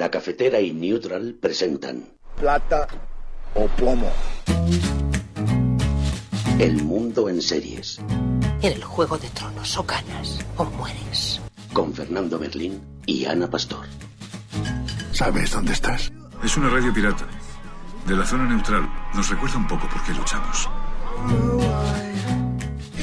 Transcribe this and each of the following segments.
La Cafetera y Neutral presentan Plata o Plomo. El mundo en series. En el juego de tronos o ganas o mueres. Con Fernando Berlín y Ana Pastor. ¿Sabes dónde estás? Es una radio pirata. De la zona neutral. Nos recuerda un poco por qué luchamos.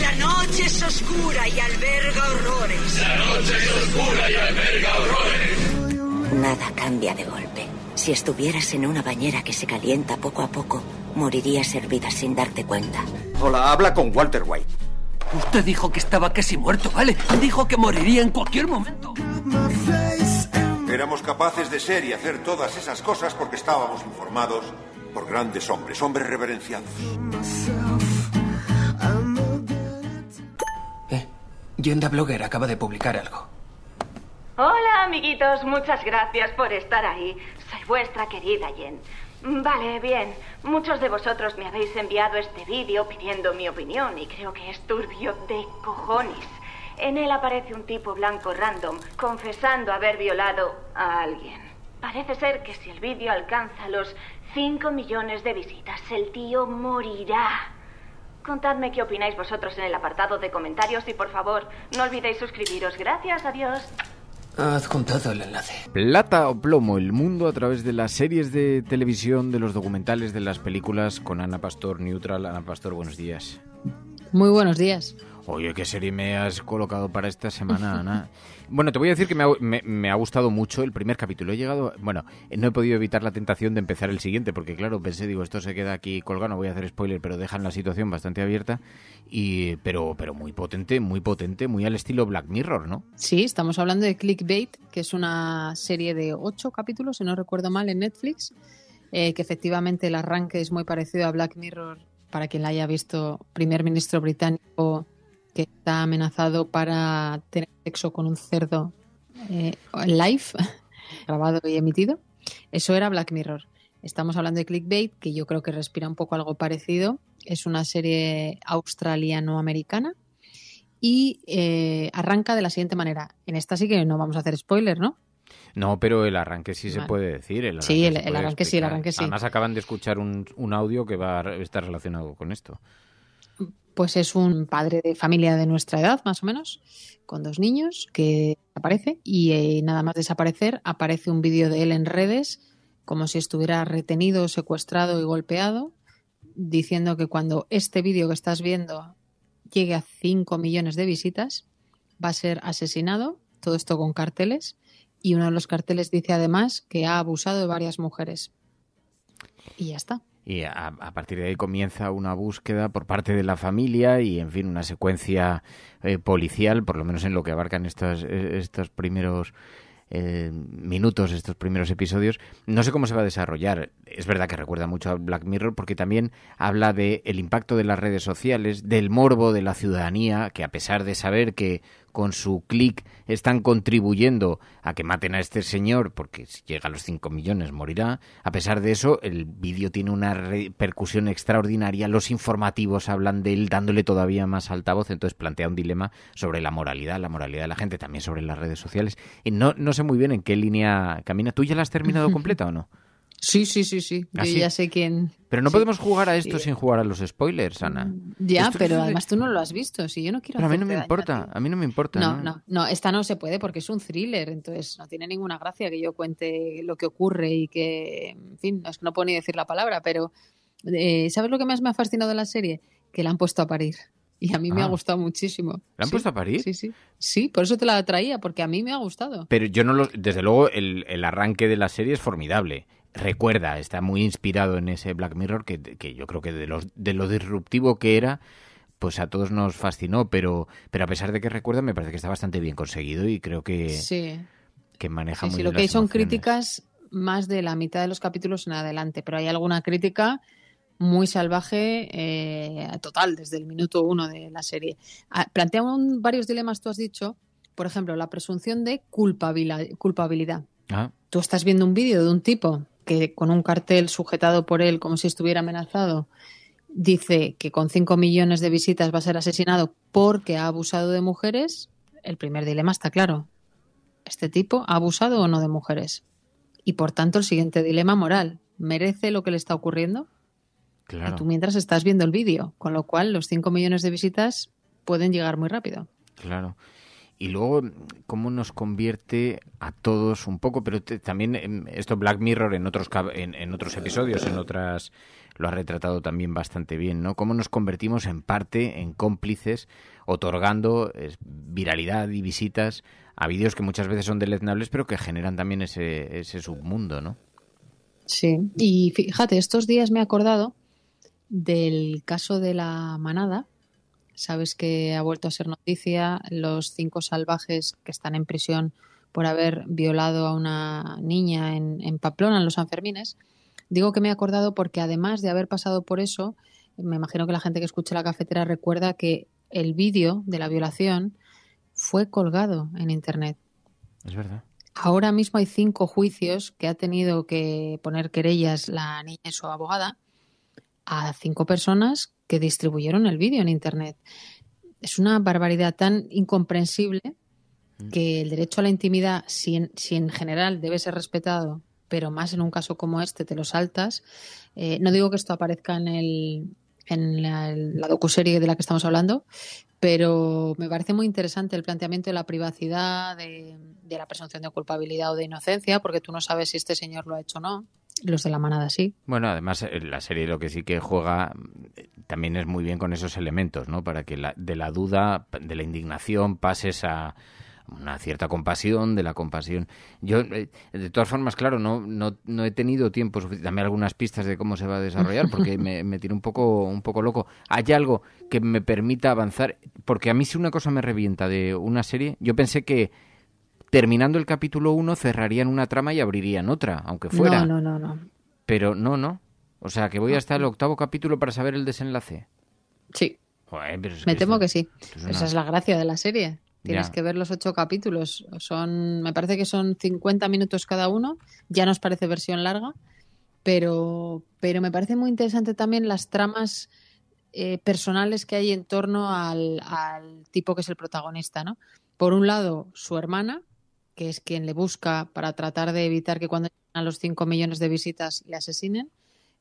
La noche es oscura y alberga horrores. La noche es oscura y alberga horrores. Nada cambia de golpe. Si estuvieras en una bañera que se calienta poco a poco, morirías hervida sin darte cuenta. Hola, habla con Walter White. Usted dijo que estaba casi muerto, ¿vale? Dijo que moriría en cualquier momento. Éramos capaces de ser y hacer todas esas cosas porque estábamos informados por grandes hombres, hombres reverenciados. Eh, Yenda Blogger acaba de publicar algo. Hola, amiguitos. Muchas gracias por estar ahí. Soy vuestra querida Jen. Vale, bien. Muchos de vosotros me habéis enviado este vídeo pidiendo mi opinión y creo que es turbio de cojones. En él aparece un tipo blanco random confesando haber violado a alguien. Parece ser que si el vídeo alcanza los 5 millones de visitas, el tío morirá. Contadme qué opináis vosotros en el apartado de comentarios y por favor, no olvidéis suscribiros. Gracias, adiós contado el enlace. Plata o plomo, el mundo a través de las series de televisión, de los documentales, de las películas con Ana Pastor Neutral. Ana Pastor, buenos días. Muy buenos días. Oye, qué serie me has colocado para esta semana, Ana. bueno, te voy a decir que me ha, gustado mucho el primer capítulo. He llegado, bueno, no he podido evitar la tentación de empezar el siguiente, porque claro, pensé, digo, esto se queda aquí colgado, no voy a hacer spoiler, pero dejan la situación bastante abierta. Y, pero, pero muy potente, muy potente, muy al estilo Black Mirror, ¿no? Sí, estamos hablando de Clickbait, que es una serie de ocho capítulos, si no recuerdo mal, en Netflix. Eh, que efectivamente el arranque es muy parecido a Black Mirror, para quien la haya visto, primer ministro británico que está amenazado para tener sexo con un cerdo eh, live, grabado y emitido. Eso era Black Mirror. Estamos hablando de Clickbait, que yo creo que respira un poco algo parecido. Es una serie australiano-americana y eh, arranca de la siguiente manera. En esta sí que no vamos a hacer spoiler, ¿no? No, pero el arranque sí se puede decir. sí, el, arranque sí, el arranque sí. Además acaban de escuchar un, un audio que va a estar relacionado con esto pues es un padre de familia de nuestra edad, más o menos, con dos niños, que aparece y eh, nada más desaparecer aparece un vídeo de él en redes, como si estuviera retenido, secuestrado y golpeado, diciendo que cuando este vídeo que estás viendo llegue a 5 millones de visitas, va a ser asesinado, todo esto con carteles, y uno de los carteles dice además que ha abusado de varias mujeres. Y ya está y a, partir de ahí comienza una búsqueda por parte de la familia y, en fin, una secuencia eh, policial, por lo menos en lo que abarcan estas, eh, estos primeros eh, minutos, estos primeros episodios. No sé cómo se va a desarrollar. Es verdad que recuerda mucho a Black Mirror porque también habla de el impacto de las redes sociales, del morbo de la ciudadanía, que a pesar de saber que con su clic están contribuyendo a que maten a este señor, porque si llega a los 5 millones morirá. A pesar de eso, el vídeo tiene una repercusión extraordinaria, los informativos hablan de él dándole todavía más altavoz, entonces plantea un dilema sobre la moralidad, la moralidad de la gente, también sobre las redes sociales. Y no, no sé muy bien en qué línea camina. ¿Tú ya la has terminado completa o no? Sí, sí, sí, sí. Yo ¿Ah, ya sé quién. Pero no podemos jugar a esto sin jugar a los spoilers, Ana. Ya, pero además tú no lo has visto, si yo no quiero. Pero a mí no me importa, a mí no me importa. No, no, no, esta no se puede porque es un thriller, entonces no tiene ninguna gracia que yo cuente lo que ocurre y que, en fin, no, es puedo ni decir la palabra, pero eh, ¿sabes lo que más me ha fascinado de la serie? Que la han puesto a parir. Y a mí me ha ah. gustado muchísimo. ¿La han puesto a parir? Sí, sí. Sí, por eso te la traía, porque a mí me ha gustado. Pero yo no lo. Desde luego, el arranque de la serie es formidable recuerda, está muy inspirado en ese Black Mirror que, yo creo que de, los, de lo disruptivo que era, pues a todos nos fascinó, pero, pero a pesar de que recuerda, me parece que está bastante bien conseguido y creo que, que maneja muy bien. Sí, lo que hay son críticas más de la mitad de los capítulos en adelante, pero hay alguna crítica muy salvaje, eh, total, desde el minuto uno de la serie. Ah, plantea varios dilemas, tú has dicho, por ejemplo, la presunción de culpabilidad. culpabilidad. Ah. Tú estás viendo un vídeo de un tipo que con un cartel sujetado por él como si estuviera amenazado, dice que con 5 millones de visitas va a ser asesinado porque ha abusado de mujeres, el primer dilema está claro. ¿Este tipo ha abusado o no de mujeres? Y por tanto el siguiente dilema moral, ¿merece lo que le está ocurriendo? Claro. tú mientras estás viendo el vídeo, con lo cual los 5 millones de visitas pueden llegar muy rápido. Claro y luego cómo nos convierte a todos un poco, pero también em, esto Black Mirror en otros episodios, en otras lo ha retratado también bastante bien, ¿no? Cómo nos convertimos en parte, en cómplices, otorgando viralidad y visitas a vídeos que muchas veces son deleznables, pero que generan también ese, ese submundo, ¿no? Sí, y fíjate, estos días me he acordado del caso de la manada, Sabes que ha vuelto a ser noticia los cinco salvajes que están en prisión por haber violado a una niña en, en en los Sanfermines. Digo que me he acordado porque además de haber pasado por eso, me imagino que la gente que escucha la cafetera recuerda que el vídeo de la violación fue colgado en Internet. Es verdad. Ahora mismo hay cinco juicios que ha tenido que poner querellas la niña y su abogada a cinco personas que distribuyeron el vídeo en Internet. Es una barbaridad tan incomprensible mm. que el derecho a la intimidad, si en, general debe ser respetado, pero más en un caso como este te lo saltas, eh, no digo que esto aparezca en, el, en la, la docuserie de la que estamos hablando, pero me parece muy interesante el planteamiento de la privacidad, de, de, la presunción de culpabilidad o de inocencia, porque tú no sabes si este señor lo ha hecho o no. Los de la manada sí. Bueno, además eh, la serie lo que sí que juega también es muy bien con esos elementos, ¿no? Para que la, de la duda, de la indignación, pases a una cierta compasión, de la compasión. Yo, eh, de todas formas, claro, no, no, he tenido tiempo suficiente. Dame algunas pistas de cómo se va a desarrollar, porque me, me tiene un poco, un poco loco. ¿Hay algo que me permita avanzar? Porque a mí si una cosa me revienta de una serie, yo pensé que terminando el capítulo 1 cerrarían una trama y abrirían otra, aunque fuera. no, no, no. Pero no, no. O sea, que voy ah. hasta el octavo capítulo para saber el desenlace. Sí. me temo que sí. Esa es la gracia de la serie. Tienes que ver los ocho capítulos. Son, me parece que son 50 minutos cada uno. Ya nos parece versión larga, pero, pero me parece muy interesante también las tramas eh, personales que hay en torno al, tipo que es el protagonista, ¿no? Por un lado, su hermana, que es quien le busca para tratar de evitar que cuando lleguen a los 5 millones de visitas le asesinen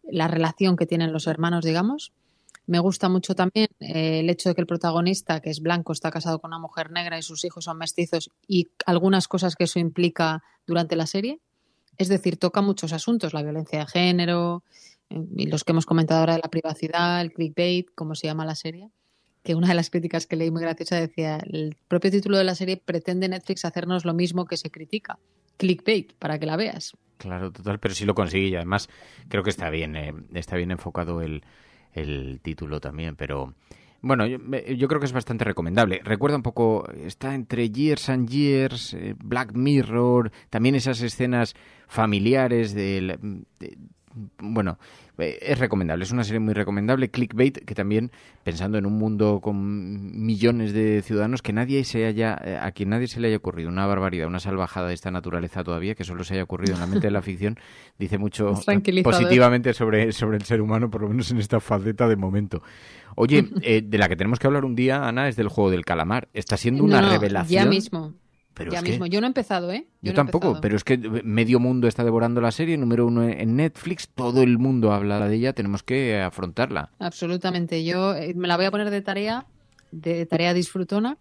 la relación que tienen los hermanos, digamos. Me gusta mucho también eh, el hecho de que el protagonista, que es blanco, está casado con una mujer negra y sus hijos son mestizos y algunas cosas que eso implica durante la serie. Es decir, toca muchos asuntos, la violencia de género, eh, y los que hemos comentado ahora de la privacidad, el clickbait, como se llama la serie, que una de las críticas que leí muy graciosa decía, el propio título de la serie pretende Netflix hacernos lo mismo que se critica, clickbait, para que la veas. Claro, total, pero sí lo conseguí y además creo que está bien, eh, está bien enfocado el, el título también, pero... Bueno, yo, creo que es bastante recomendable. Recuerda un poco, está entre Years and Years, eh, Black Mirror, también esas escenas familiares del, bueno, eh, es recomendable, es una serie muy recomendable. Clickbait, que también, pensando en un mundo con millones de ciudadanos, que nadie se haya, eh, a quien nadie se le haya ocurrido una barbaridad, una salvajada de esta naturaleza todavía, que solo se haya ocurrido en la mente de la ficción, dice mucho positivamente sobre, sobre el ser humano, por lo menos en esta faceta de momento. Oye, eh, de la que tenemos que hablar un día, Ana, es del juego del calamar. Está siendo una revelación. Ya mismo. Pero ya mismo, yo no he empezado, ¿eh? Yo, tampoco, pero es que medio mundo está devorando la serie, número uno en Netflix, todo el mundo habla de ella, tenemos que afrontarla. Absolutamente, yo eh, me la voy a poner de tarea, de tarea disfrutona,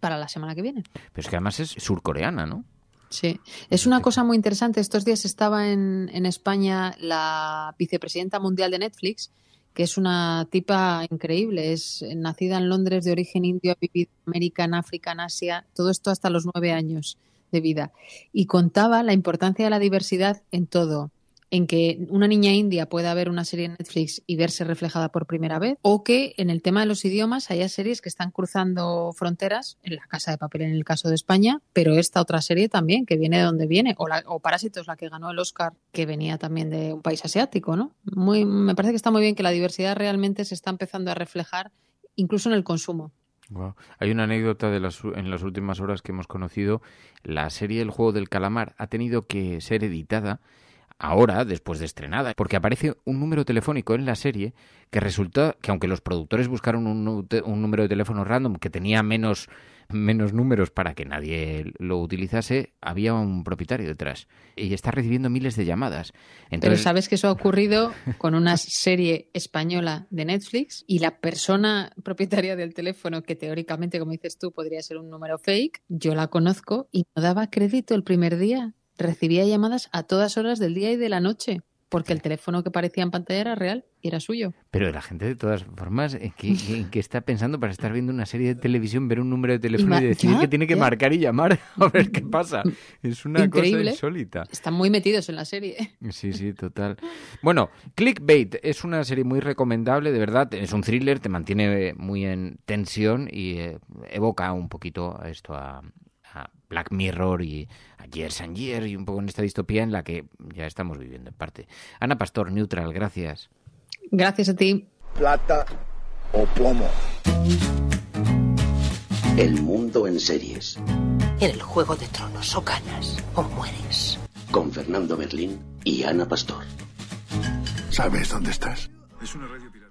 para la semana que viene. Pero es que además es surcoreana, ¿no? Sí, es una cosa muy interesante. Estos días estaba en, en España la vicepresidenta mundial de Netflix que es una tipa increíble. Es nacida en Londres de origen indio, ha vivido en América, en África, en Asia, todo esto hasta los nueve años de vida. Y contaba la importancia de la diversidad en todo, en que una niña india pueda ver una serie en Netflix y verse reflejada por primera vez, o que en el tema de los idiomas haya series que están cruzando fronteras, en la Casa de Papel en el caso de España, pero esta otra serie también, que viene de donde viene, o, o Parásitos, la que ganó el Oscar, que venía también de un país asiático, ¿no? Muy, me parece que está muy bien que la diversidad realmente se está empezando a reflejar incluso en el consumo. Hay una anécdota de las, en las últimas horas que hemos conocido. La serie El juego del calamar ha tenido que ser editada ahora, después de estrenada, porque aparece un número telefónico en la serie que resulta que aunque los productores buscaron un, número de teléfono random que tenía menos, menos números para que nadie lo utilizase, había un propietario detrás y está recibiendo miles de llamadas. Entonces... Pero sabes que eso ha ocurrido con una serie española de Netflix y la persona propietaria del teléfono, que teóricamente, como dices tú, podría ser un número fake, yo la conozco y no daba crédito el primer día recibía llamadas a todas horas del día y de la noche, porque el teléfono que parecía en pantalla era real y era suyo. Pero la gente, de todas formas, ¿en qué, está pensando para estar viendo una serie de televisión, ver un número de teléfono y, decir que tiene que marcar y llamar a ver qué pasa? Es una cosa insólita. Están muy metidos en la serie. Sí, sí, total. Bueno, Clickbait es una serie muy recomendable, de verdad. Es un thriller, te mantiene eh, muy en tensión y eh, evoca un poquito esto a, Black Mirror y a Years y un poco en esta distopía en la que ya estamos viviendo en parte. Ana Pastor, Neutral, gracias. Gracias a ti. Plata o plomo. El mundo en series. En el juego de tronos o ganas o mueres. Con Fernando Berlín y Ana Pastor. ¿Sabes dónde estás? Es una radio